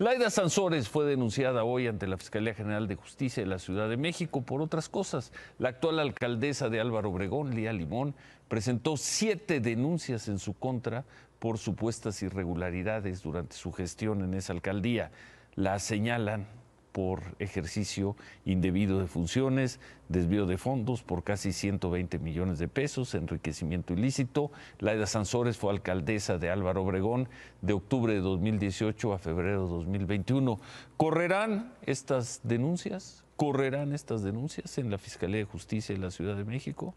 Laida Sansores fue denunciada hoy ante la Fiscalía General de Justicia de la Ciudad de México por otras cosas. La actual alcaldesa de Álvaro Obregón, Lía Limón, presentó siete denuncias en su contra por supuestas irregularidades durante su gestión en esa alcaldía. La señalan por ejercicio indebido de funciones, desvío de fondos por casi 120 millones de pesos, enriquecimiento ilícito. Laida Sansores fue alcaldesa de Álvaro Obregón de octubre de 2018 a febrero de 2021. ¿Correrán estas denuncias? ¿Correrán estas denuncias en la Fiscalía de Justicia de la Ciudad de México?